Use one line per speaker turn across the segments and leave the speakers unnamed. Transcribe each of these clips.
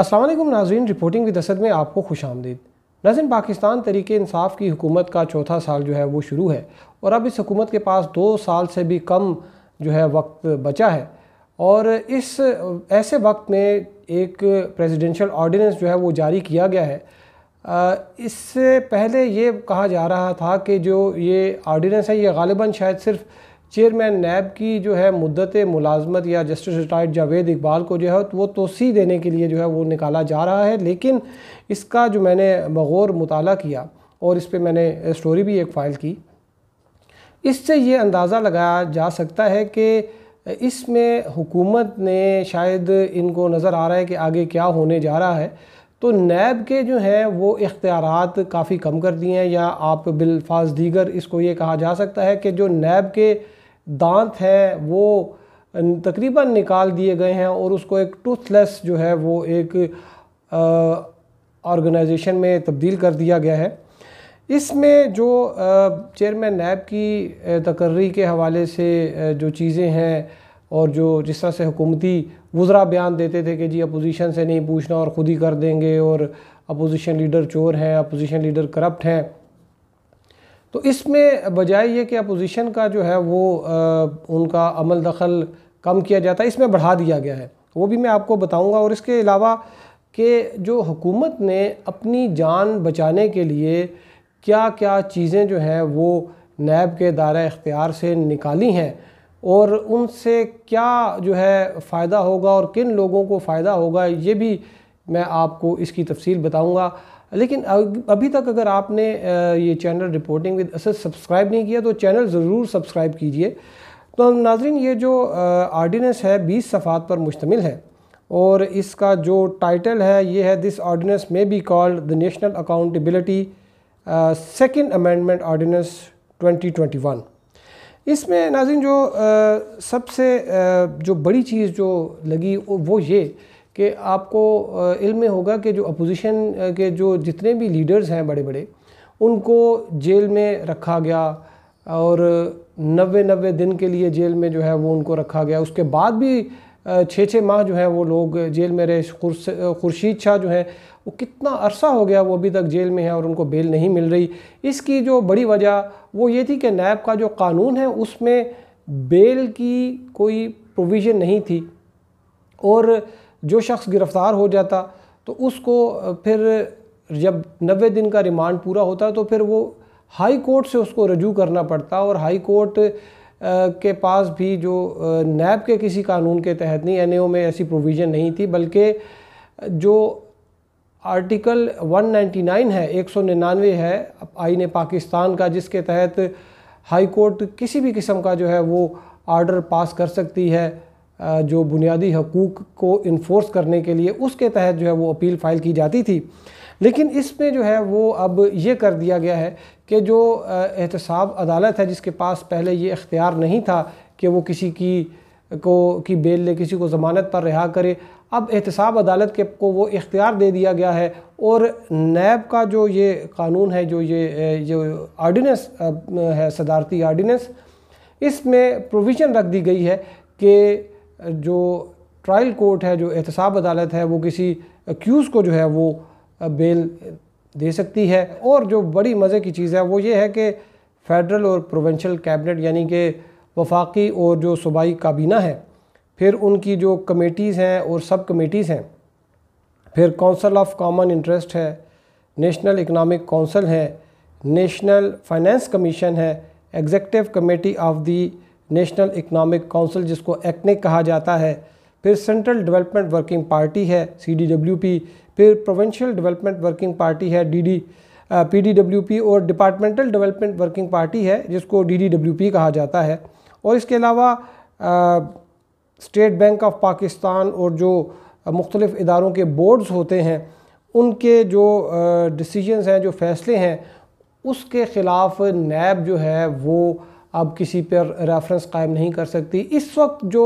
असलम नाजरीन reporting with Asad में आपको खुश आमदीद नजन पाकिस्तान तरीके इंसाफ की हुकूमत का चौथा साल जो है वो शुरू है और अब इस हुकूमत के पास दो साल से भी कम जो है वक्त बचा है और इस ऐसे वक्त में एक प्रेसिडेंशियल ऑर्डिनेंस जो है वो जारी किया गया है इससे पहले ये कहा जा रहा था कि जो ये ऑर्डिनेंस है ये गालिबा शायद सिर्फ़ चेयरमैन नैब की जो है मुद्दत मुलाजमत या जस्टिस रिटायर्ड जावेद इकबाल को जो है वो तोसी देने के लिए जो है वो निकाला जा रहा है लेकिन इसका जो मैंने बगौर मुताल किया और इस पर मैंने स्टोरी भी एक फ़ाइल की इससे ये अंदाज़ा लगाया जा सकता है कि इसमें हुकूमत ने शायद इनको नज़र आ रहा है कि आगे क्या होने जा रहा है तो नैब के जो हैं वो इख्तियार काफ़ी कम कर दिए हैं या आप बिलफाज दीगर इसको ये कहा जा सकता है कि जो नैब के दांत है वो तकरीबन निकाल दिए गए हैं और उसको एक टूथलेस जो है वो एक ऑर्गेनाइजेशन में तब्दील कर दिया गया है इसमें जो चेयरमैन नैब की तकर्री के हवाले से जो चीज़ें हैं और जो जिस तरह से हुकूमती वज़रा बयान देते थे कि जी अपोजिशन से नहीं पूछना और ख़ुद ही कर देंगे और अपोजिशन लीडर चोर हैं अपोजिशन लीडर करप्ट हैं तो इसमें बजाय ये कि अपोजिशन का जो है वो आ, उनका अमल दखल कम किया जाता है इसमें बढ़ा दिया गया है वो भी मैं आपको बताऊंगा और इसके अलावा कि जो हुकूमत ने अपनी जान बचाने के लिए क्या क्या चीज़ें जो हैं वो नैब के दायरा इख्तियार से निकाली हैं और उनसे क्या जो है फ़ायदा होगा और किन लोगों को फ़ायदा होगा ये भी मैं आपको इसकी तफसील बताऊँगा लेकिन अभी तक अगर आपने ये channel reporting with Asar subscribe नहीं किया तो चैनल ज़रूर सब्सक्राइब कीजिए तो नाजरीन ये जो आर्डीनेंस है बीस सफ़ात पर मुश्तमिल है और इसका जो टाइटल है ये है this ordinance may be called the national accountability second amendment twenty 2021 इसमें नाजिन जो आ, सबसे आ, जो बड़ी चीज़ जो लगी वो ये कि आपको इल्म होगा कि जो अपोजिशन के जो जितने भी लीडर्स हैं बड़े बड़े उनको जेल में रखा गया और नबे नबे दिन के लिए जेल में जो है वो उनको रखा गया उसके बाद भी छः छः माह जो है वो लोग जेल में रहे खुर्शीद शाह जो है वो कितना अरसा हो गया वो अभी तक जेल में है और उनको बेल नहीं मिल रही इसकी जो बड़ी वजह वो ये थी कि नैब का जो कानून है उसमें बेल की कोई प्रोविज़न नहीं थी और जो शख्स गिरफ़्तार हो जाता तो उसको फिर जब नबे दिन का रिमांड पूरा होता तो फिर वो हाई कोर्ट से उसको रजू करना पड़ता और हाई कोर्ट के पास भी जो नैब के किसी कानून के तहत नहीं एन में ऐसी प्रोविज़न नहीं थी बल्कि जो आर्टिकल 199 है 199 है आइन पाकिस्तान का जिसके तहत हाई कोर्ट किसी भी किस्म का जो है वो आर्डर पास कर सकती है जो बुनियादी हकूक़ को इन्फोर्स करने के लिए उसके तहत जो है वो अपील फ़ाइल की जाती थी लेकिन इसमें जो है वो अब ये कर दिया गया है कि जो एहतसाब अदालत है जिसके पास पहले ये इख्तियार नहीं था कि वो किसी की को की बेल ले किसी को ज़मानत पर रिहा करे अब एहतसाब अदालत के को वो इख्तियार दे दिया गया है और नैब का जो ये कानून है जो ये जो आर्डीनेंस है सदारती आर्डीनेंस इसमें प्रोविज़न रख दी गई है कि जो ट्रायल कोर्ट है जो एहतसाब अदालत है वो किसी अक्यूज़ को जो है वो बेल दे सकती है और जो बड़ी मज़े की चीज़ है वो ये है कि फेडरल और प्रोवेंशल कैबिनेट यानी कि वफाकी और जो सूबाई काबीना है फिर उनकी जो कमेटीज़ हैं और सब कमेटीज़ हैं फिर काउंसल ऑफ कॉमन इंटरेस्ट है नेशनल इकनॉमिक कौंसल है नेशनल फाइनेंस कमीशन है executive committee of the national economic council जिसको एक्निक कहा जाता है फिर सेंट्रल डेवलपमेंट वर्किंग पार्टी है सी फिर प्रोविंशियल डेवलपमेंट वर्किंग पार्टी है डी पी और डिपार्टमेंटल डेवलपमेंट वर्किंग पार्टी है जिसको डी कहा जाता है और इसके अलावा स्टेट बैंक ऑफ पाकिस्तान और जो मुख्तलिफ़ इदारों के बोर्ड्स होते हैं उनके जो डिसीजंस हैं जो फ़ैसले हैं उसके ख़िलाफ़ नैब जो है वो अब किसी पर रेफरेंस कायम नहीं कर सकती इस वक्त जो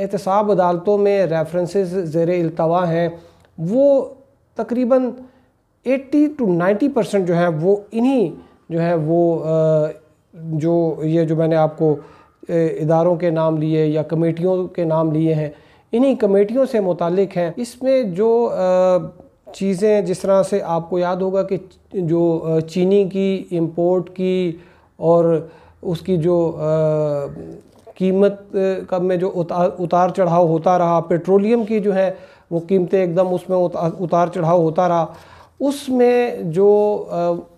एहतसाब अदालतों में रेफरेंसेस ज़ेर अल्तवा हैं वो तकरीबन 80 टू 90 परसेंट जो है वो इन्हीं जो है वो जो ये जो मैंने आपको इदारों के नाम लिए या कमेटियों के नाम लिए हैं इन्हीं कमेटियों से मुतक हैं इसमें जो चीज़ें जिस तरह से आपको याद होगा कि जो चीनी की इम्पोर्ट की और उसकी जो कीमत का में जो उतार उतार चढ़ाव होता रहा पेट्रोलियम की जो है वो कीमतें एकदम उसमें उतार चढ़ाव होता रहा उसमें जो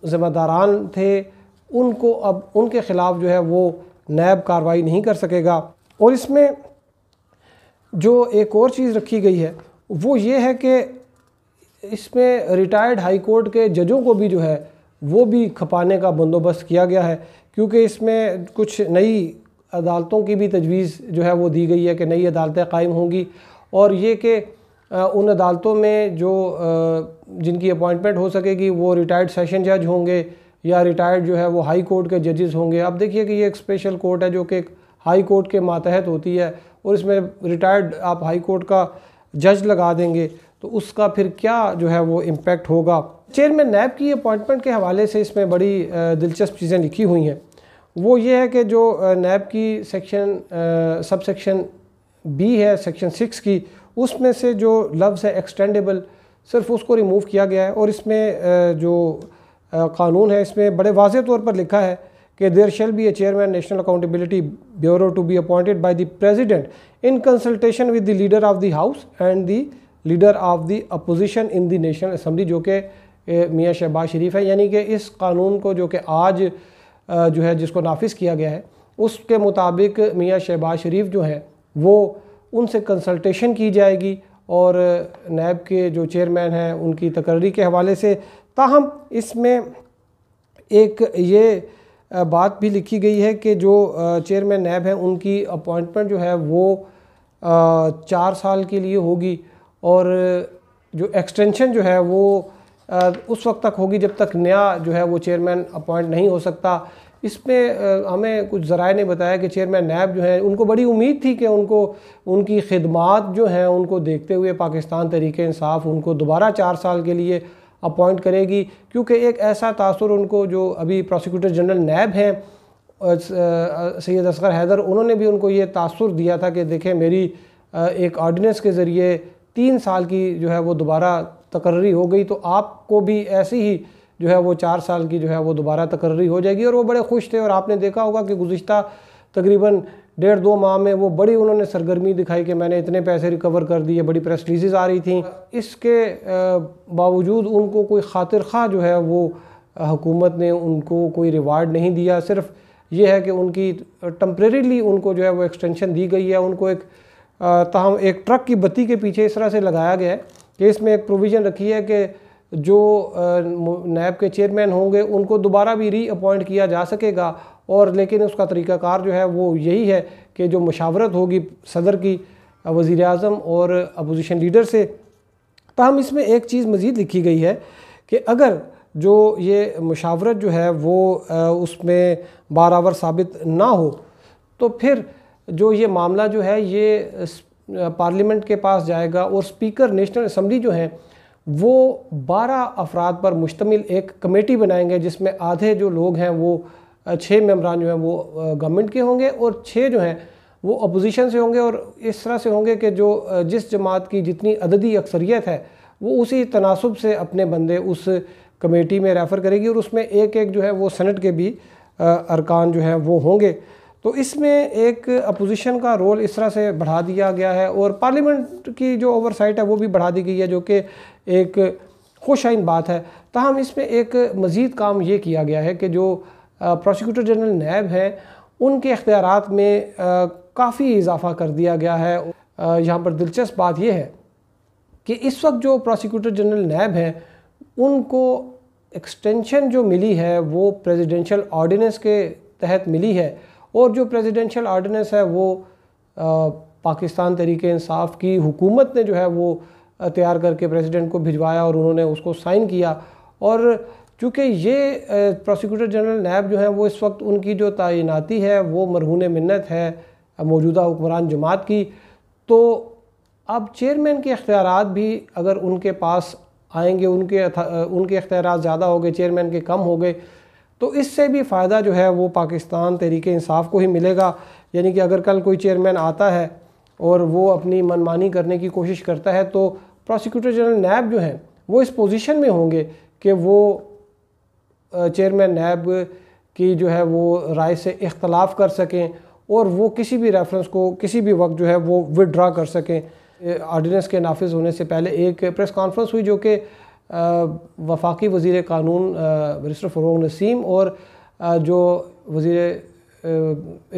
ज़िम्मेदारान थे उनको अब उनके ख़िलाफ़ जो है वो नैब कार्रवाई नहीं कर सकेगा और इसमें जो एक और चीज़ रखी गई है वो ये है कि इसमें रिटायर्ड हाई कोर्ट के जजों को भी जो है वो भी खपाने का बंदोबस्त किया गया है क्योंकि इसमें कुछ नई अदालतों की भी तजवीज़ जो है वो दी गई है कि नई अदालतें कायम होंगी और ये कि उन अदालतों में जो जिनकी अपॉइंटमेंट हो सकेगी वो रिटायर्ड सेशन जज होंगे या रिटायर्ड जो है वो हाई कोर्ट के जजेस होंगे अब देखिए कि ये एक स्पेशल कोर्ट है जो कि हाई कोर्ट के मातहत होती है और इसमें रिटायर्ड आप हाई कोर्ट का जज लगा देंगे तो उसका फिर क्या जो है वो इम्पेक्ट होगा चेयरमैन नैब की अपॉइंटमेंट के हवाले से इसमें बड़ी दिलचस्प चीज़ें लिखी हुई हैं वो ये है कि जो नैब की सेक्शन सब सेक्शन बी है सेक्शन सिक्स की उसमें से जो लफ्ज़ है एक्सटेंडेबल सिर्फ उसको रिमूव किया गया है और इसमें जो कानून है इसमें बड़े वाजे तौर पर लिखा है कि there shall be a chairman national accountability bureau to be appointed by the president in consultation with the leader of the house and the leader of the opposition in the national assembly जो कि मियाँ शहबाज शरीफ है यानी कि इस कानून को जो कि आज जो है जिसको नाफिस किया गया है उसके मुताबिक मियाँ शहबाज शरीफ जो हैं वो उनसे कंसल्टेशन की जाएगी और नैब के जो चेयरमैन हैं उनकी तकर्री के हवाले से ताहम इसमें एक ये बात भी लिखी गई है कि जो चेयरमैन नैब हैं उनकी अपॉइंटमेंट जो है वो चार साल के लिए होगी और जो एक्सटेंशन जो है वो उस वक्त तक होगी जब तक नया जो है वो चेयरमैन अपॉइंट नहीं हो सकता इसमें हमें कुछ ज़राए ने बताया कि चेयरमैन नैब जो हैं उनको बड़ी उम्मीद थी कि उनको उनकी खिदमत जो हैं उनको देखते हुए पाकिस्तान तरीके इंसाफ उनको दोबारा चार साल के लिए अपॉइंट करेगी क्योंकि एक ऐसा तासर उनको जो अभी प्रोसिक्यूटर जनरल नैब हैं सैद असगर हैदर उन्होंने भी उनको ये तासर दिया था कि देखें मेरी एक ऑर्डीनेंस के ज़रिए तीन साल की जो है वो दोबारा तकर्री हो गई तो आपको भी ऐसी ही जो है वो चार साल की जो है वो दोबारा तकर्री हो जाएगी और वो बड़े खुश थे और आपने देखा होगा कि गुज्त तकरीबन डेढ़ दो माह में वो बड़ी उन्होंने सरगर्मी दिखाई कि मैंने इतने पैसे रिकवर कर दिए बड़ी प्रेस रिलीज़ आ रही थी इसके बावजूद उनको कोई खातिर खा जो है वो हुकूमत ने उनको कोई रिवार्ड नहीं दिया सिर्फ ये है कि उनकी टम्प्रेरीली उनको जो है वो एक्सटेंशन दी गई है उनको एक तहम एक ट्रक की बत्ती के पीछे इस तरह से लगाया गया है कि इसमें एक प्रोविज़न रखी है कि जो नैब के चेयरमैन होंगे उनको दोबारा भी रीअपॉइंट किया जा सकेगा और लेकिन उसका तरीक़ाकार जो है वो यही है कि जो मशावरत होगी सदर की वज़ी अजम और अपोजिशन लीडर से तहम तो इसमें एक चीज़ मज़ीद लिखी गई है कि अगर जो ये मशावरत जो है वो उसमें आवर साबित ना हो तो फिर जो ये मामला जो है ये पार्लियामेंट के पास जाएगा और स्पीकर नेशनल असम्बली जो है वो बारह अफराद पर मुश्तमिल एक कमेटी बनाएंगे जिसमें आधे जो लोग हैं वो छः मम्बरान जो हैं वो गवर्नमेंट के होंगे और छः जो हैं वो अपोजिशन से होंगे और इस तरह से होंगे कि जो जिस जमात की जितनी अददी अक्सरियत है वो उसी तनासब से अपने बंदे उस कमेटी में रेफ़र करेगी और उसमें एक एक जो है वो सेनेट के भी अरकान जो हैं वो होंगे तो इसमें एक अपोजिशन का रोल इस तरह से बढ़ा दिया गया है और पार्लियामेंट की जो ओवरसाइट है वो भी बढ़ा दी गई है जो कि एक खुशाइन बात है तहम इसमें एक मज़ीद काम ये किया गया है कि जो प्रोसिक्यूटर जनरल नैब हैं उनके अख्तियार में काफ़ी इजाफा कर दिया गया है यहाँ पर दिलचस्प बात यह है कि इस वक्त जो प्रोसिक्यूटर जनरल नैब हैं उनको एक्सटेंशन जो मिली है वो प्रेसिडेंशियल ऑर्डिनेंस के तहत मिली है और जो प्रेसिडेंशियल आर्डिनेंस है वो आ, पाकिस्तान तरीके इंसाफ की हुकूमत ने जो है वो तैयार करके प्रेसिडेंट को भिजवाया और उन्होंने उसको साइन किया और चूँकि ये प्रोसिक्यूटर जनरल नैब जो है वो इस वक्त उनकी जो तैनाती है वो मरहून मन्नत है मौजूदा हुक्मरान जमात की तो अब चेयरमैन के अख्तियार भी अगर उनके पास आएंगे उनके उनके अख्तियार ज़्यादा हो गए चेयरमैन के कम हो गए तो इससे भी फ़ायदा जो है वो पाकिस्तान तहरीक इंसाफ को ही मिलेगा यानी कि अगर कल कोई चेयरमैन आता है और वो अपनी मनमानी करने की कोशिश करता है तो प्रोसिक्यूटर जनरल नैब जो हैं वो इस पोजीशन में होंगे कि वो चेयरमैन नैब की जो है वो राय से इख्तलाफ कर सकें और वो किसी भी रेफरेंस को किसी भी वक्त जो है वो विदड्रा कर सकें ऑर्डीनेंस के नाफिज होने से पहले एक प्रेस कॉन्फ्रेंस हुई जो कि वफाकी वज़ी कानून मिनिस्टर फरोग नसीम और जो वजीर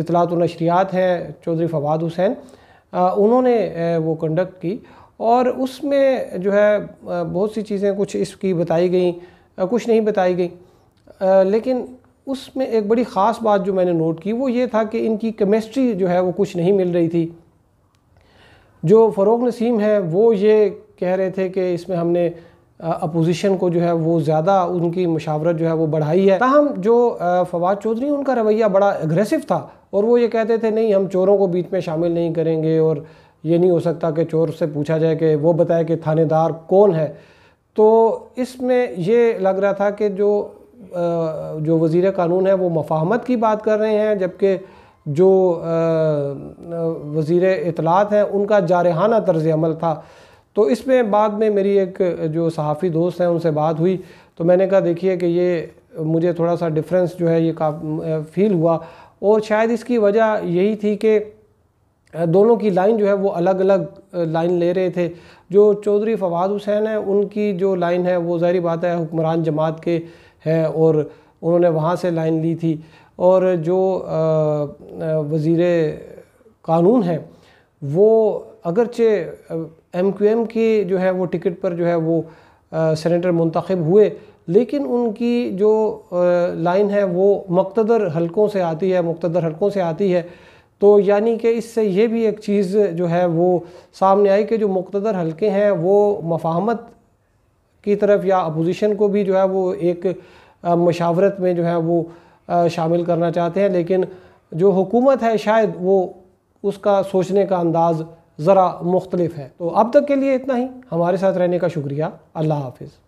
इतलात नशरियात हैं चौधरी फवाद हुसैन उन्होंने वो कंडक्ट की और उसमें जो है बहुत सी चीज़ें कुछ इसकी बताई गई कुछ नहीं बताई गई लेकिन उसमें एक बड़ी ख़ास बात जो मैंने नोट की वो ये था कि इनकी केमिस्ट्री जो है वो कुछ नहीं मिल रही थी जो फ़रोग नसीम है वो ये कह रहे थे कि इसमें हमने अपोजिशन को जो है वो ज़्यादा उनकी मशावरत जो है वो बढ़ाई है ताहम जो फवाद चौधरी उनका रवैया बड़ा एग्रेसिव था और वो ये कहते थे नहीं हम चोरों को बीच में शामिल नहीं करेंगे और ये नहीं हो सकता कि चोर से पूछा जाए कि वो बताए कि थानेदार कौन है तो इसमें ये लग रहा था कि जो जो वज़ी कानून है वो मफाहमत की बात कर रहे हैं जबकि जो वज़ी इतलात हैं उनका जारहाना तर्ज अमल था तो इसमें बाद में मेरी एक जो सहाफ़ी दोस्त हैं उनसे बात हुई तो मैंने कहा देखिए कि ये मुझे थोड़ा सा डिफरेंस जो है ये का फील हुआ और शायद इसकी वजह यही थी कि दोनों की लाइन जो है वो अलग अलग लाइन ले रहे थे जो चौधरी फवाद हुसैन है उनकी जो लाइन है वो ज़ाहरी बात है हुक्मरान जमात के है और उन्होंने वहाँ से लाइन ली थी और जो वज़ी कानून हैं वो अगरचे एम क्यू एम के जो है वो टिकट पर जो है वो सेनेटर मुंतखब हुए लेकिन उनकी जो लाइन है वो मकतदर हलकों से आती है मकतदर हलकों से आती है तो यानी कि इससे ये भी एक चीज़ जो है वो सामने आई कि जो मकतदर हलके हैं वो मफाहमत की तरफ या अपोजिशन को भी जो है वो एक मशावरत में जो है वो शामिल करना चाहते हैं लेकिन जो हुकूमत है शायद वो उसका सोचने का अंदाज़ ज़रा मुख्तलिफ है तो अब तक के लिए इतना ही हमारे साथ रहने का शुक्रिया अल्लाह हाफिज़